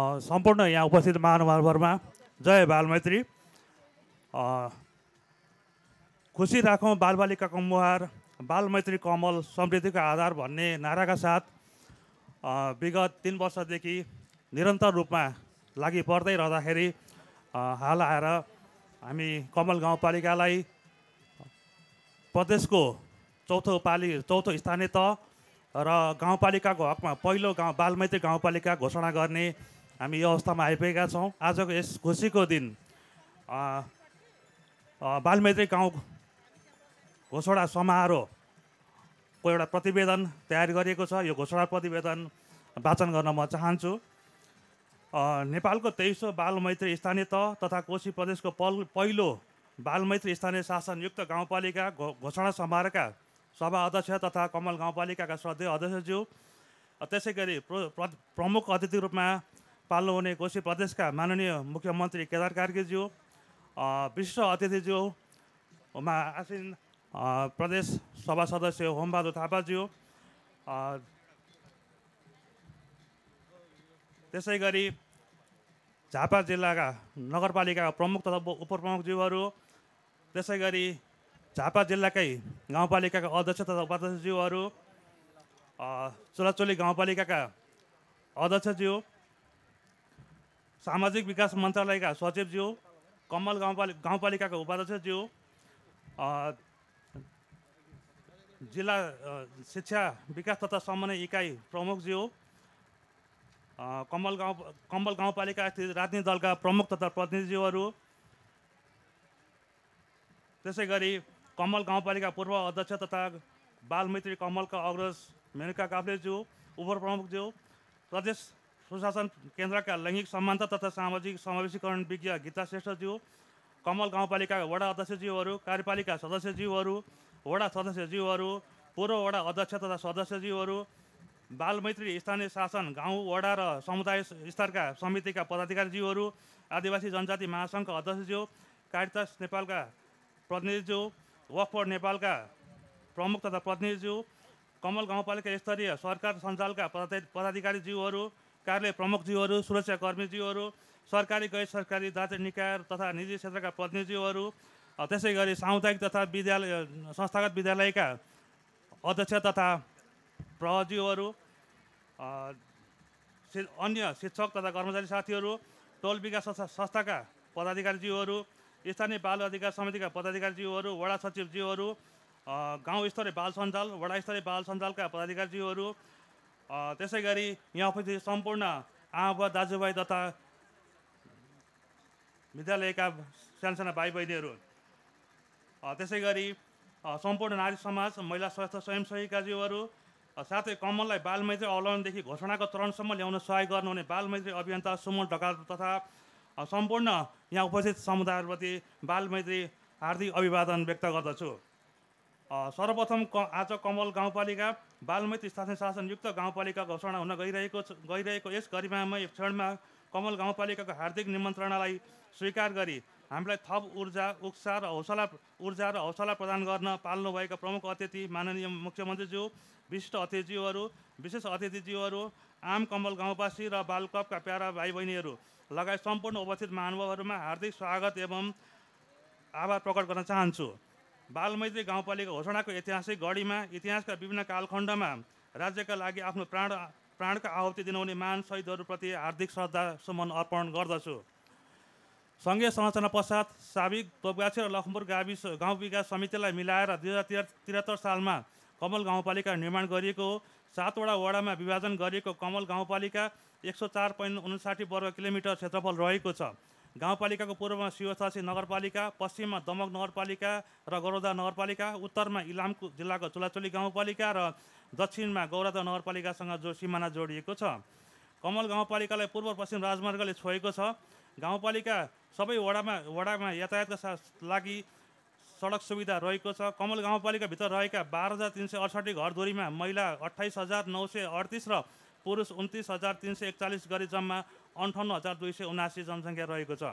सम्पूर्ण यहाँ उपस्थित महानुभावहरूमा जय बालमैत्री खुसी राखौँ बालबालिकाको मुहार बालमैत्री कमल समृद्धिको आधार भन्ने नाराका साथ विगत तिन वर्षदेखि निरन्तर रूपमा लागि पर्दै रहँदाखेरि हाल आएर हामी कमल गाउँपालिकालाई प्रदेशको चौथो पालि चौथो स्थानीय त र गाउँपालिकाको हकमा पहिलो गाउँ बालमैत्री गाउँपालिका घोषणा गर्ने हामी यो अवस्थामा आइपुगेका छौँ आजको यस खुसीको दिन बालमैत्री गाउँ घोषणा समारोहको एउटा प्रतिवेदन तयार गरिएको छ यो घोषणा प्रतिवेदन वाचन गर्न म चाहन्छु नेपालको तेइसौँ बालमैत्री स्थानीय तह तथा कोशी प्रदेशको पल पहिलो बालमैत्री स्थानीय शासनयुक्त गाउँपालिका घो घोषणा समारोहका सभा अध्यक्ष तथा कमल गाउँपालिकाका श्रद्धेय अध्यक्षज्यू त्यसै गरी प्र, प्रमुख अतिथि रूपमा पाल्नुहुने कोशी प्रदेशका माननीय मुख्यमन्त्री केदार कार्कीज्यू विशिष्ट मा आसिन प्रदेश सभा सदस्य होमबहादुर थापाज्यू त्यसै गरी झापा जिल्लाका नगरपालिकाका प्रमुख तथा उपप्रमुखज्यूहरू त्यसै गरी झापा जिल्लाकै गाउँपालिकाका अध्यक्ष तथा उपाध्यक्षज्यूहरू चुलाचुली गाउँपालिकाका अध्यक्षज्यू सामाजिक विकास मन्त्रालयका सचिवज्यू कमल गाउँपालि गाउँपालिकाको उपाध्यक्षज्यू जिल्ला शिक्षा विकास तथा समन्वय इकाइ प्रमुखज्यू कमल गाउँ कमल गाउँपालिका स्थित राजनीति दलका प्रमुख तथा प्रतिनिधिज्यूहरू त्यसै गरी कमल गाउँपालिका पूर्व अध्यक्ष तथा बालमित्री कमलका अग्रज मेनुका काफ्लेज्यू उप प्रमुखज्यू प्रदेश सुशासन केन्द्रका लैङ्गिक समानता तथा सामाजिक समावेशीकरण विज्ञ गीता श्रेष्ठज्यू कमल गाउँपालिका वडा अध्यक्षज्यूहरू कार्यपालिका सदस्यज्यूहरू वडा सदस्यज्यूहरू पूर्व वडा अध्यक्ष तथा सदस्यज्यूहरू बालमैत्री स्थानीय शासन गाउँ वडा र समुदाय स्तरका समितिका पदाधिकारीज्यूहरू आदिवासी जनजाति महासङ्घका अध्यक्षज्यू कारितास नेपालका प्रतिनिधिज्यू वकफोर्ड नेपालका प्रमुख तथा प्रतिनिधिज्यू कमल गाउँपालिका स्तरीय सरकार सञ्जालका पदाधिकारीज्यूहरू कार्यालय प्रमुखज्यूहरू सुरक्षाकर्मीज्यूहरू सरकारी गैर सरकारी दार्जिलिङ निकाय तथा निजी क्षेत्रका प्रतिनिधिज्यूहरू त्यसै गरी सामुदायिक तथा विद्यालय संस्थागत विद्यालयका अध्यक्ष तथा प्रहरज्यूहरू अन्य शिक्षक तथा कर्मचारी साथीहरू टोल विकास संस्थाका पदाधिकारीज्यूहरू स्थानीय बाल अधिकार समितिका पदाधिकारीज्यूहरू वडा सचिवज्यूहरू गाउँ स्तरीय बाल सञ्जाल वडा स्तरीय बाल सञ्जालका पदाधिकारीज्यूहरू त्यसै गरी यहाँ उपस्थित सम्पूर्ण आमा दाजुभाइ तथा विद्यालयका सानसाना भाइ बहिनीहरू त्यसै गरी सम्पूर्ण नारी समाज महिला स्वास्थ्य स्वयंसेवीकाज्यूहरू साथै कमललाई बालमैत्री अवलम्बनदेखि घोषणाको चरणसम्म ल्याउन सहयोग गर्नुहुने बालमैत्री अभियन्ता सुमन ढकाल तथा सम्पूर्ण यहाँ उपस्थित समुदायप्रति बालमैत्री हार्दिक अभिवादन व्यक्त गर्दछु सर्वप्रथम क आज कमल गाउँपालिका बालमैत्री शासन शासनयुक्त गाउँपालिका घोषणा हुन गइरहेको गइरहेको यस गरिमामय क्षणमा कमल गाउँपालिकाको हार्दिक निमन्त्रणालाई स्वीकार गरी हामीलाई थप ऊर्जा उत्साह र हौसला ऊर्जा र हौसला प्रदान गर्न पाल्नुभएका प्रमुख अतिथि माननीय मुख्यमन्त्रीज्यू विशिष्ट अतिथिज्यूहरू विशेष अतिथिज्यूहरू आम कमल गाउँवासी र बाल क्लबका प्यारा भाइ बहिनीहरू लगायत सम्पूर्ण उपस्थित महानुभावहरूमा हार्दिक स्वागत एवं आभार प्रकट गर्न चाहन्छु बालमैत्री गाउँपालिका घोषणाको ऐतिहासिक गढीमा इतिहासका विभिन्न कालखण्डमा राज्यका लागि आफ्नो प्राण प्राणका आहुति दिनाउने मान शहीदहरूप्रति हार्दिक श्रद्धा सुमन अर्पण गर्दछु सङ्घीय संरचना पश्चात साबिक तोपगाछी र लखमपुर गाविस गाउँ विकास समितिलाई मिलाएर दुई हजार त्रिहत्तर सालमा कमल गाउँपालिका निर्माण गरिएको हो सातवटा वडामा विभाजन गरिएको कमल गाउँपालिका एक सौ चार पोइन्ट उन्साठी वर्ग किलोमिटर क्षेत्रफल रहेको छ गाउँपालिकाको पूर्वमा शिवसासी नगरपालिका पश्चिममा दमक नगरपालिका र गौरदा नगरपालिका उत्तरमा इलामको जिल्लाको चुलाचुली गाउँपालिका र दक्षिणमा गौरादा नगरपालिकासँग जो सिमाना जोडिएको छ कमल गाउँपालिकालाई पूर्व पश्चिम राजमार्गले छोएको छ गाउँपालिका सबै वडामा वडामा यातायातका साथ लागि सडक सुविधा रहेको छ कमल गाउँपालिकाभित्र रहेका बाह्र हजार तिन सय अडसठी घरधुरीमा महिला अठाइस हजार नौ सय अडतिस र पुरुष उन्तिस हजार तिन सय एकचालिस गरी जम्मा अन्ठाउन्न हजार दुई सय उनासी जनसङ्ख्या रहेको छ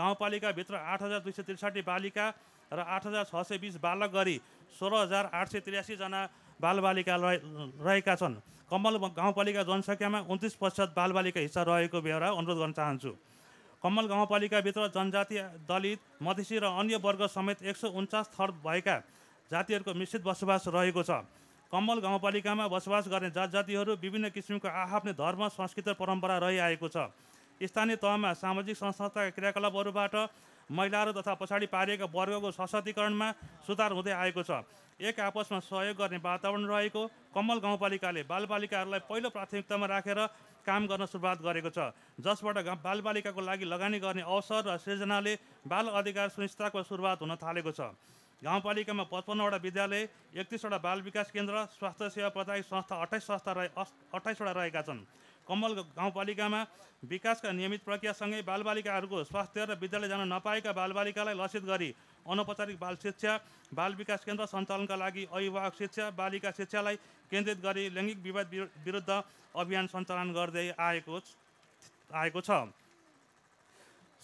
गाउँपालिकाभित्र आठ हजार दुई सय त्रिसाठी बालिका र आठ हजार छ सय बिस बालक गरी सोह्र हजार आठ सय त्रियासीजना बालबालिका रहेका छन् कमल गाउँपालिका जनसङ्ख्यामा उन्तिस प्रतिशत बालबालिका हिस्सा रहेको बेहोरा अनुरोध गर्न चाहन्छु कम्मल गाउँपालिकाभित्र जनजाति दलित मधेसी र अन्य वर्ग समेत एक सय उन्चास थर भएका जातिहरूको मिश्रित बसोबास रहेको छ कम्मल गाउँपालिकामा बसोबास गर्ने जात जातिहरू विभिन्न किसिमको आआफ्नै धर्म संस्कृति र परम्परा रहिआएको छ स्थानीय तहमा सामाजिक संस्थाका क्रियाकलापहरूबाट महिलाहरू तथा पछाडि पारिएका वर्गको सशक्तिकरणमा सुधार हुँदै आएको छ एक आपसमा सहयोग गर्ने वातावरण रहेको कमल गाउँपालिकाले बालबालिकाहरूलाई पहिलो प्राथमिकतामा राखेर काम गर्न सुरुवात गरेको छ जसबाट बालबालिकाको लागि लगानी गर्ने अवसर र सृजनाले बाल अधिकार सुनिश्चितताको सुरुवात हुन थालेको छ गाउँपालिकामा पचपन्नवटा विद्यालय एकतिसवटा बाल विकास केन्द्र स्वास्थ्य सेवा प्रदायी संस्था अठाइस संस्था रहे अठाइसवटा रहेका छन् कमल गाउँपालिकामा विकासका नियमित प्रक्रियासँगै बालबालिकाहरूको स्वास्थ्य र विद्यालय जान नपाएका बालबालिकालाई लसित गरी अनौपचारिक बाल शिक्षा बाल विकास केन्द्र सञ्चालनका लागि अभिभावक शिक्षा बालिका शिक्षालाई केन्द्रित गरी लैङ्गिक विवाद विरुद्ध अभियान सञ्चालन गर्दै आएको आएको छ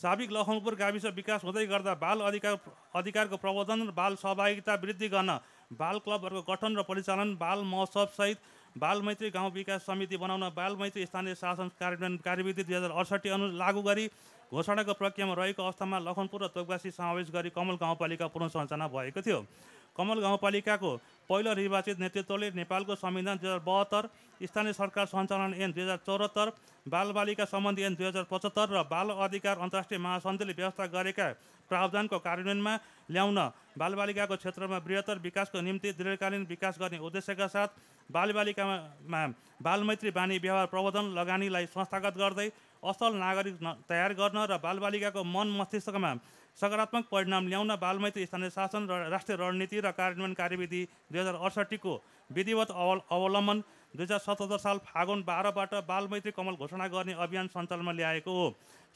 साबिक लखनपुर गाविस विकास हुँदै गर्दा बाल अधिकार अधिकारको प्रबन्धन बाल सहभागिता वृद्धि गर्न बाल क्लबहरूको गठन र परिचालन बाल महोत्सवसहित बाल मैत्री गाउँ विकास समिति बनाउन बाल मैत्री स्थानीय शासन कार्यान्वयन कार्यविधि दुई हजार अडसठी अनु लागू गरी घोषणाको प्रक्रियामा रहेको अवस्थामा लखनपुर र तोकवासी समावेश गरी कमल गाउँपालिका पुनर्संरचना भएको थियो कमल गाउँपालिकाको पहिलो निर्वाचित नेतृत्वले नेपालको संविधान दुई हजार बहत्तर स्थानीय सरकार सञ्चालन ऐन दुई हजार चौहत्तर बालबालिका सम्बन्धी ऐन दुई हजार पचहत्तर र बाल अधिकार अन्तर्राष्ट्रिय महासन्धिले व्यवस्था गरेका प्रावधानको कार्यान्वयनमा ल्याउन बालबालिकाको क्षेत्रमा बृहत्तर विकासको निम्ति दीर्घकालीन विकास गर्ने उद्देश्यका साथ बालबालिकामा बालमैत्री बानी व्यवहार प्रबोधन लगानीलाई संस्थागत गर्दै असल नागरिक न तयार गर्न र बालबालिकाको मन मस्तिष्कमा सकारात्मक परिणाम ल्याउन बालमैत्री स्थानीय शासन र राष्ट्रिय रणनीति र कार्यान्वयन कार्यविधि दुई हजार अडसट्ठीको विधिवत अव अवलम्बन दुई हजार सतहत्तर साल फागुन बाह्रबाट बालमैत्री कमल घोषणा गर्ने अभियान सञ्चालनमा ल्याएको हो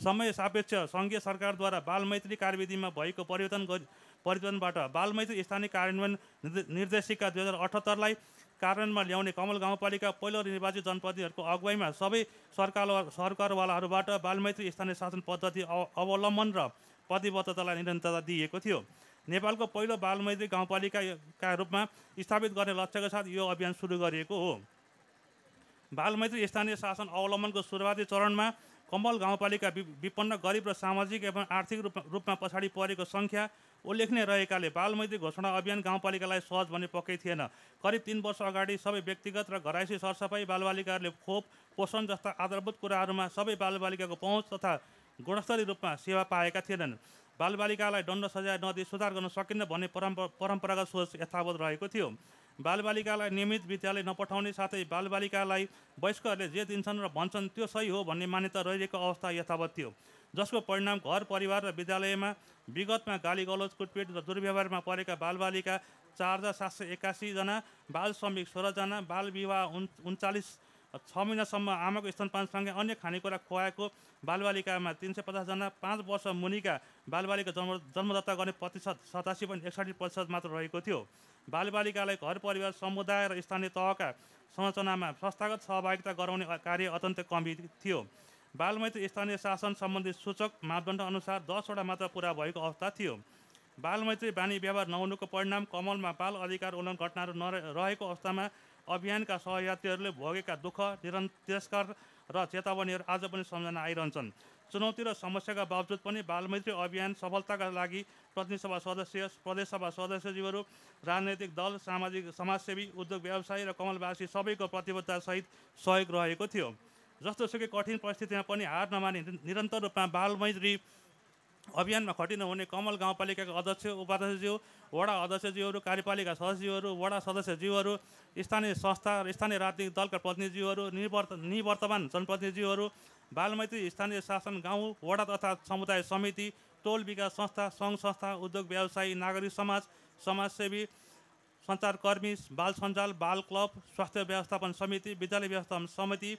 समय सापेक्ष सङ्घीय सरकारद्वारा बालमैत्री कार्यविधिमा भएको परिवर्तन परिवर्तनबाट बालमैत्री स्थानीय कार्यान्वयन निर्देशिका दुई हजार अठहत्तरलाई कारणमा ल्याउने कमल गाउँपालिका पहिलो निर्वाचित जनप्रतिनिधिहरूको अगुवाईमा सबै सरकार सरकारवालाहरूबाट बालमैत्री स्थानीय शासन पद्धति अव अवलम्बन र प्रतिबद्धतालाई निरन्तरता दिइएको थियो नेपालको पहिलो बालमैत्री गाउँपालिकाका रूपमा स्थापित गर्ने लक्ष्यका साथ यो अभियान सुरु गरिएको हो बालमैत्री स्थानीय शासन अवलम्बनको सुरुवाती चरणमा कम्बल गाउँपालिका विपन्न गरिब र सामाजिक एवं आर्थिक रूपमा रूपमा पछाडि परेको सङ्ख्या उल्लेखनीय रहेकाले बालमैत्री घोषणा अभियान गाउँपालिकालाई सहज भन्ने पक्कै थिएन करिब तिन वर्ष अगाडि सबै व्यक्तिगत र घराइसी सरसफाई बालबालिकाहरूले खोप पोषण जस्ता आधारभूत कुराहरूमा सबै बालबालिकाको पहुँच तथा गुणस्तरीय रूपमा सेवा पाएका थिएनन् बालबालिकालाई दण्ड सजाय नदी सुधार गर्न सकिन्न भन्ने परम्परागत सोच यथावत रहेको थियो बालबालिकालाई नियमित विद्यालय नपठाउने साथै बालबालिकालाई वयस्कहरूले जे दिन्छन् र भन्छन् त्यो सही हो भन्ने मान्यता रहिरहेको अवस्था यथावत थियो जसको परिणाम घर परिवार र विद्यालयमा विगतमा गाली गलोज कुटपिट र दुर्व्यवहारमा परेका बालबालिका चार हजार सात सय एकासीजना बाल श्रमिक सोह्रजना बाल विवाह उन्चालिस छ महिनासम्म आमाको स्तनपानसँगै अन्य खानेकुरा खुवाएको बालबालिकामा तिन सय पचासजना पाँच वर्ष मुनिका बालबालिका जन्म जन्मदत्ता गर्ने प्रतिशत सतासी पोइन्ट एकसाठी प्रतिशत मात्र रहेको थियो बालबालिकालाई घर परिवार समुदाय र स्थानीय तहका संरचनामा संस्थागत सहभागिता गराउने कार्य अत्यन्त कमी थियो बालमैत्री स्थानीय शासन सम्बन्धी सूचक मापदण्ड अनुसार दसवटा मात्र पुरा भएको अवस्था थियो बालमैत्री बानी व्यवहार नहुनुको परिणाम कमलमा बाल अधिकार उल्लङ्घन घटनाहरू नरहेको अवस्थामा अभियानका सहयात्रीहरूले भोगेका दुःख निरन् तिरस्कार र चेतावनीहरू आज पनि सम्झना आइरहन्छन् चुनौती र समस्याका बावजुद पनि बालमैत्री अभियान सफलताका लागि प्रतिनिधिसभा सदस्य प्रदेशसभा सदस्यज्यूहरू राजनैतिक दल सामाजिक समाजसेवी उद्योग व्यवसायी र कमलवासी सबैको प्रतिबद्धतासहित सहयोग रहेको थियो जस्तो जस्तोसुकै कठिन परिस्थितिमा पनि हार नमानि निरन्तर रूपमा बालमैत्री अभियानमा खटिन हुने कमल गाउँपालिकाका अध्यक्ष उपाध्यक्षज्यू वडा अध्यक्षज्यूहरू कार्यपालिका सदस्यज्यूहरू वडा सदस्यज्यूहरू स्थानीय संस्था र स्थानीय राजनीतिक दलका प्रतिनिधिज्यूहरू निवर्त निवर्तमान जनप्रतिनिधिज्यूहरू बालमैत्री स्थानीय शासन गाउँ वडा तथा समुदाय समिति टोल विकास संस्था सङ्घ संस्था उद्योग व्यवसायी नागरिक समाज समाजसेवी सञ्चारकर्मी बाल सञ्जाल बाल क्लब स्वास्थ्य व्यवस्थापन समिति विद्यालय व्यवस्थापन समिति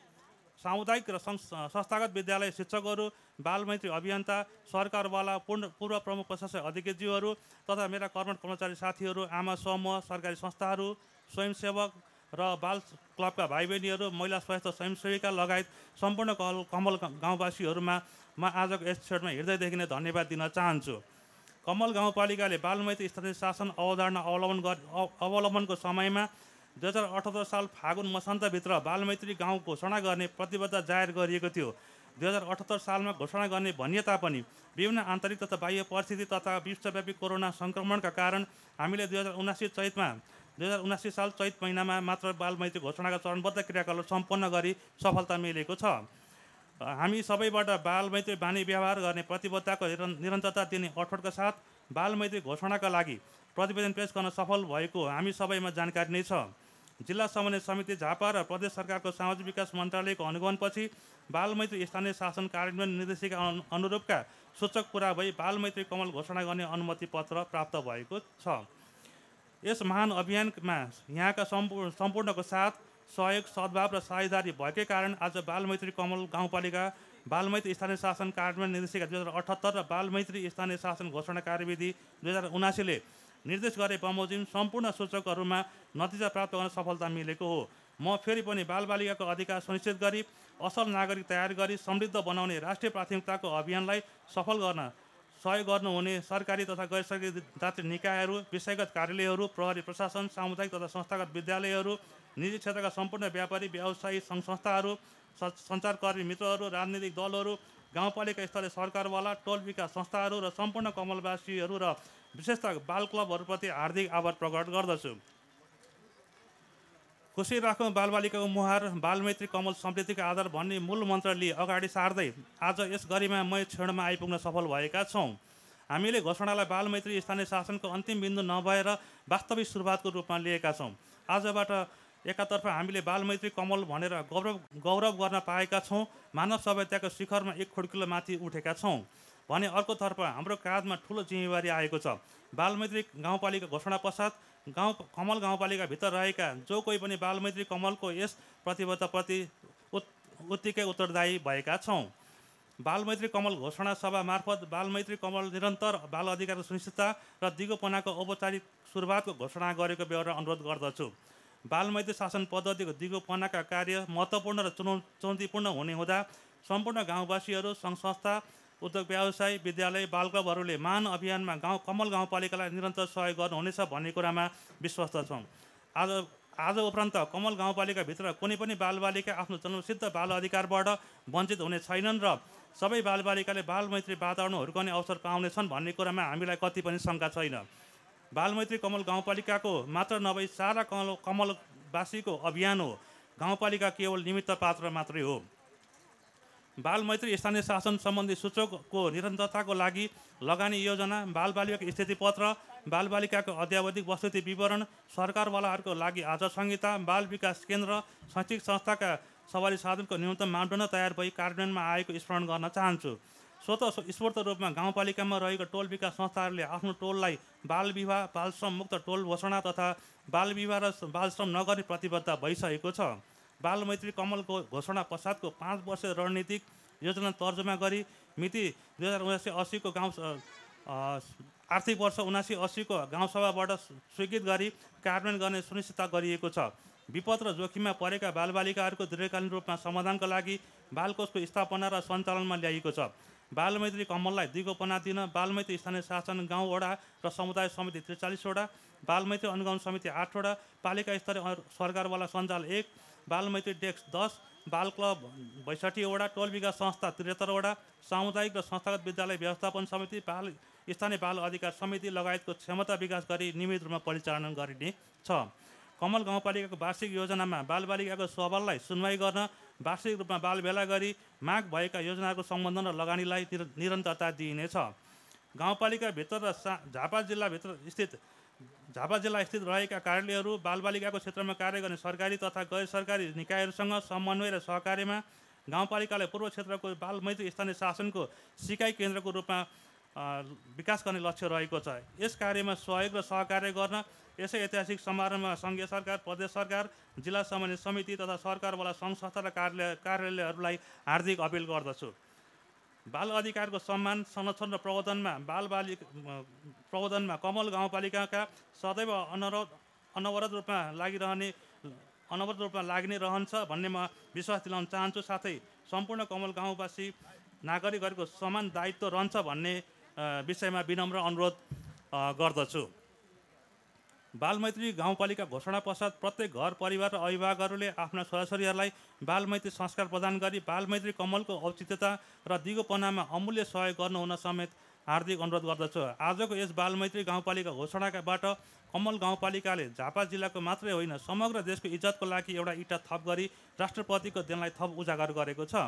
सामुदायिक र संस्थागत विद्यालय शिक्षकहरू बालमैत्री अभियन्ता सरकारवाला पूर्ण पूर्व प्रमुख प्रशासक अधिकारीज्यूहरू तथा मेरा कर्मठ कर्मचारी साथीहरू आमा समूह सरकारी संस्थाहरू स्वयंसेवक र बाल क्लबका भाइ बहिनीहरू महिला स्वास्थ्य स्वयंसेविका लगायत सम्पूर्ण कल कमल गाउँवासीहरूमा म आजको यस क्षेत्रमा हृदयदेखि नै धन्यवाद दिन चाहन्छु कमल गाउँपालिकाले बालमैत्री स्थानीय शासन अवधारणा अवलम्बन गर अवलम्बनको समयमा दुई हजार अठहत्तर साल फागुन मसान्तभित्र बालमैत्री गाउँ घोषणा गर्ने प्रतिबद्धता जाहेर गरिएको थियो दुई हजार अठहत्तर सालमा घोषणा गर्ने भनिए तापनि विभिन्न आन्तरिक तथा बाह्य परिस्थिति तथा विश्वव्यापी कोरोना सङ्क्रमणका कारण हामीले दुई हजार उनासी चैतमा दुई हजार उनासी साल चैत महिनामा मात्र बालमैत्री घोषणाका चरणबद्ध क्रियाकलाप सम्पन्न गरी सफलता मिलेको छ हामी सबैबाट बालमैत्री बानी व्यवहार गर्ने प्रतिबद्धताको निरन्तरता दिने अठोटका साथ बालमैत्री घोषणाका लागि प्रतिवेदन पेस गर्न सफल भएको हामी सबैमा जानकारी नै छ जिल्ला समन्वय समिति झापा र प्रदेश सरकारको सामाजिक विकास मन्त्रालयको अनुगमनपछि बालमैत्री स्थानीय शासन कार्यान्वयन निर्देशिका अनुरूपका सूचक पुरा भई बालमैत्री कमल घोषणा गर्ने अनुमति पत्र प्राप्त भएको छ यस महान अभियानमा यहाँका सम्पूर्ण सम्पूर्णको साथ सहयोग सद्भाव र साझेदारी भएकै कारण आज बालमैत्री कमल गाउँपालिका बालमैत्री स्थानीय शासन कार्यान्वयन निर्देशिका दुई हजार अठहत्तर र बालमैत्री स्थानीय शासन घोषणा कार्यविधि दुई हजार उनासीले निर्देश गरे बमोजिम सम्पूर्ण सूचकहरूमा नतिजा प्राप्त गर्न सफलता मिलेको हो म फेरि पनि बालबालिकाको अधिकार सुनिश्चित गरी असल नागरिक तयार गरी समृद्ध बनाउने राष्ट्रिय प्राथमिकताको अभियानलाई सफल गर्न सहयोग गर्नुहुने सरकारी तथा गैर सरकारी दात्री निकायहरू विषयगत कार्यालयहरू प्रहरी प्रशासन सामुदायिक तथा संस्थागत विद्यालयहरू निजी क्षेत्रका सम्पूर्ण व्यापारी व्यवसायी सङ्घ संस्थाहरू सञ्चारकर्मी मित्रहरू राजनीतिक दलहरू गाउँपालिका स्तरीय सरकारवाला टोल विकास संस्थाहरू र सम्पूर्ण कमलवासीहरू र विशेषतः बाल क्लबहरूप्रति हार्दिक आभार प्रकट गर्दछु खुसी राखौँ बालबालिकाको मुहार बालमैत्री कमल समृद्धिको आधार भन्ने मूल मन्त्र मन्त्रले अगाडि सार्दै आज यस गरिमा म क्षणमा आइपुग्न सफल भएका छौँ हामीले घोषणालाई बालमैत्री स्थानीय शासनको अन्तिम बिन्दु नभएर वास्तविक सुरुवातको रूपमा लिएका छौँ आजबाट एकातर्फ हामीले बालमैत्री कमल भनेर गौरव गौरव गर्न पाएका छौँ मानव सभ्यताको शिखरमा एक खुड्किलो माथि उठेका छौँ भने अर्कोतर्फ हाम्रो काँधमा ठुलो जिम्मेवारी आएको छ बालमैत्री गाउँपालिका घोषणा पश्चात गाउँ कमल गाउँपालिकाभित्र रहेका जो कोही पनि बालमैत्री कमलको यस प्रतिबद्धप्रति उत् उत्तिकै उत्तरदायी भएका छौँ बालमैत्री कमल घोषणा सभा मार्फत बालमैत्री कमल निरन्तर बाल अधिकार सुनिश्चितता र दिगोपनाको औपचारिक सुरुवातको घोषणा गरेको व्यवहार अनुरोध गर्दछु बालमैत्री शासन पद्धतिको दिगोपनाका कार्य महत्त्वपूर्ण र चुनौ चुनौतीपूर्ण हुने हुँदा सम्पूर्ण गाउँवासीहरू सङ्घ संस्था उद्योग व्यवसाय विद्यालय बालक्लबहरूले मान अभियानमा गाउँ कमल गाउँपालिकालाई निरन्तर सहयोग गर्नुहुनेछ भन्ने कुरामा विश्वस्त छौँ आज आज उपरान्त कमल गाउँपालिकाभित्र कुनै पनि बालबालिका आफ्नो जन्मसिद्ध बाल अधिकारबाट वञ्चित हुने छैनन् र सबै बालबालिकाले बालमैत्री वातावरण हुर्काउने अवसर पाउनेछन् भन्ने कुरामा हामीलाई कति पनि शङ्का छैन बालमैत्री कमल गाउँपालिकाको मात्र नभई सारा कमल कमलवासीको अभियान हो गाउँपालिका केवल निमित्त पात्र मात्रै हो बालमैत्री स्थानीय शासन सम्बन्धी सूचकको निरन्तरताको लागि लगानी योजना बालबालिकाको स्थितिपत्र बालबालिकाको अध्यावधिक वस्तुति विवरण सरकारवालाहरूको लागि आज संहिता बाल विकास केन्द्र शैक्षिक संस्थाका सवारी साधनको न्यूनतम मापदण्ड तयार भई कार्यान्वयनमा आएको स्मरण गर्न चाहन्छु स्वत स्फूर्त रूपमा गाउँपालिकामा रहेको टोल विकास संस्थाहरूले आफ्नो टोललाई बाल विवाह बालश्रम मुक्त टोल घोषणा तथा बाल विवाह र बालश्रम नगर्ने प्रतिबद्ध भइसकेको छ बालमैत्री कमलको घोषणा पश्चातको पाँच वर्ष रणनीतिक योजना तर्जुमा गरी मिति दुई हजार उनासी असीको गाउँ आर्थिक वर्ष उनासी असीको गाउँसभाबाट स्वीकृत गरी कार्यान्वयन गर्ने सुनिश्चित गरिएको छ विपद र जोखिममा परेका बालबालिकाहरूको दीर्घकालीन रूपमा समाधानका लागि बालकोषको स्थापना र सञ्चालनमा ल्याइएको छ बालमैत्री कमललाई दिगोपना दिन बालमैत्री स्थानीय शासन गाउँवडा र समुदाय समिति त्रिचालिसवटा बालमैत्री अनुगमन समिति आठवटा पालिका स्तरीय सरकारवाला सञ्जाल एक बालमैत्री डेस्क दस बाल क्लब बैसठीवटा टोल विकास संस्था त्रिहत्तरवटा सामुदायिक र संस्थागत विद्यालय व्यवस्थापन समिति बाल स्थानीय बाल अधिकार समिति लगायतको क्षमता विकास गरी नियमित रूपमा परिचालन गरिने छ कमल गाउँपालिकाको वार्षिक योजनामा बालबालिकाको सवाललाई सुनवाई गर्न वार्षिक रूपमा बाल भेला गरी माग भएका योजनाको सम्बन्धन र लगानीलाई निरन्तरता दिइनेछ गाउँपालिकाभित्र र सा झापा जिल्लाभित्र स्थित झापा जिल्ला स्थित रहेका कार्यालयहरू बालबालिकाको क्षेत्रमा कार्य गर्ने सरकारी तथा गैर सरकारी निकायहरूसँग समन्वय र सहकार्यमा गाउँपालिकाले पूर्व क्षेत्रको बाल मैत्री स्थानीय शासनको सिकाइ केन्द्रको रूपमा विकास गर्ने लक्ष्य रहेको छ यस कार्यमा सहयोग र सहकार्य गर्न यसै ऐतिहासिक समारोहमा सङ्घीय सरकार प्रदेश सरकार जिल्ला समन्वय समिति तथा सरकारवाला सङ्घ संस्था र कार्यालय कार्यालयहरूलाई हार्दिक अपिल गर्दछु बाल अधिकारको सम्मान संरक्षण र बाल बालबालिक प्रबोधनमा कमल गाउँपालिकाका सदैव अनवरत अनवरत रूपमा लागिरहने अनवरत रूपमा लाग्ने रहन्छ भन्ने म विश्वास दिलाउन चाहन्छु साथै सम्पूर्ण कमल गाउँवासी नागरिकहरूको समान दायित्व रहन्छ भन्ने विषयमा विनम्र अनुरोध गर्दछु बालमैत्री गाउँपालिका घोषणा पश्चात प्रत्येक घर परिवार र अभिभावकहरूले आफ्ना छोराछोरीहरूलाई बालमैत्री संस्कार प्रदान गरी बालमैत्री कमलको औचित्यता र दिगोपनामा अमूल्य सहयोग गर्नुहुन समेत हार्दिक अनुरोध गर्दछु आजको यस बालमैत्री गाउँपालिका घोषणाकाबाट कमल गाउँपालिकाले झापा जिल्लाको मात्रै होइन समग्र देशको इज्जतको लागि एउटा इटा थप गरी राष्ट्रपतिको दिनलाई थप उजागर गरेको छ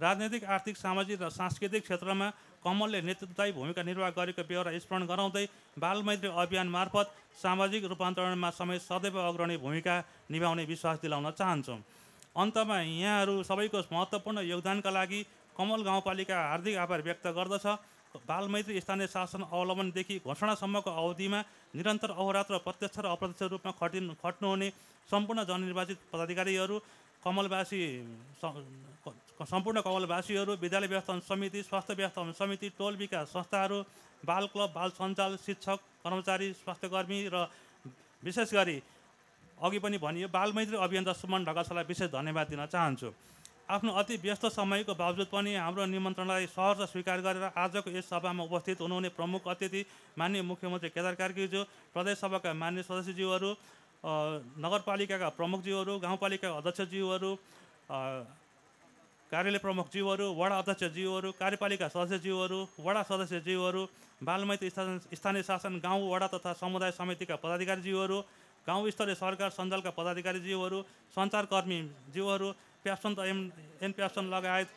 राजनैतिक आर्थिक सामाजिक र सांस्कृतिक क्षेत्रमा कमलले नेतृत्वदायी भूमिका निर्वाह गरेको व्यवहार स्मरण गराउँदै बालमैत्री अभियान मार्फत सामाजिक रूपान्तरणमा समेत सदैव अग्रणी भूमिका निभाउने विश्वास दिलाउन चाहन्छौँ अन्तमा यहाँहरू सबैको महत्त्वपूर्ण योगदानका लागि कमल गाउँपालिका हार्दिक आभार व्यक्त गर्दछ बालमैत्री स्थानीय शासन अवलम्बनदेखि घोषणासम्मको अवधिमा निरन्तर अहोरात्र प्रत्यक्ष र अप्रत्यक्ष रूपमा खटिन् खट्नुहुने सम्पूर्ण जननिर्वाचित पदाधिकारीहरू कमलवासी सम्पूर्ण कमलवासीहरू विद्यालय व्यवस्थापन समिति स्वास्थ्य व्यवस्थापन समिति टोल विकास संस्थाहरू बाल क्लब बाल सञ्चाल शिक्षक कर्मचारी स्वास्थ्यकर्मी र विशेष गरी अघि पनि भनियो बालमैत्री अभियन्ता सुमन ढकाललाई विशेष धन्यवाद दिन चाहन्छु आफ्नो अति व्यस्त समयको बावजुद पनि हाम्रो निमन्त्रणलाई सहर्ष स्वीकार गरेर आजको यस सभामा उपस्थित हुनुहुने प्रमुख अतिथि मान्य मुख्यमन्त्री केदार कार्कीज्यू प्रदेश सभाका मान्य सदस्यज्यूहरू नगरपालिकाका प्रमुखज्यूहरू गाउँपालिकाका अध्यक्षज्यूहरू कार्यालय प्रमुखज्यूहरू वडा अध्यक्षज्यूहरू कार्यपालिका सदस्यज्यूहरू वडा सदस्यज्यूहरू बालमैत्री स्थानीय शासन गाउँ वडा तथा समुदाय समितिका पदाधिकारीज्यूहरू गाउँ स्तरीय सरकार सञ्जालका पदाधिकारीज्यूहरू सञ्चारकर्मीज्यूहरू प्यासन एम एन प्यासन लगायत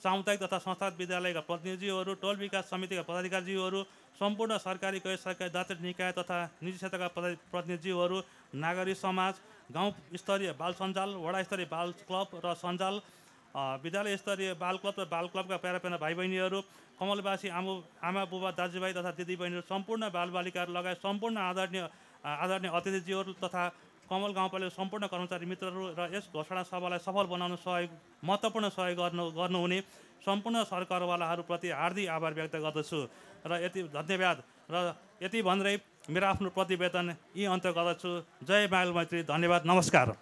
सामुदायिक तथा संस्थागत विद्यालयका प्रतिनिधिज्यूहरू टोल विकास समितिका पदाधिकारीज्यूहरू सम्पूर्ण सरकारी गैर सरकारी दात्री निकाय तथा निजी क्षेत्रका पदा प्रतिनिधिज्यूहरू नागरिक समाज गाउँ स्तरीय बाल सञ्जाल वडा स्तरीय बाल क्लब र सञ्जाल विद्यालय स्तरीय बाल क्लब र बाल क्लबका प्यारा प्यारा भाइ बहिनीहरू कमलवासी आमा आमा बुबा दाजुभाइ तथा दिदीबहिनीहरू सम्पूर्ण बालबालिकाहरू लगायत सम्पूर्ण आदरणीय आदरणीय अतिथिजीहरू तथा कमल गाउँपालिका सम्पूर्ण कर्मचारी मित्रहरू र यस घोषणा सभालाई सफल बनाउन सहयोग महत्त्वपूर्ण सहयोग गर्नु गर्नुहुने सम्पूर्ण सरकारवालाहरूप्रति हार्दिक आभार व्यक्त गर्दछु र यति धन्यवाद र यति भन्दै मेरो आफ्नो प्रतिवेदन यी अन्त गर्दछु जय बाल मैत्री धन्यवाद नमस्कार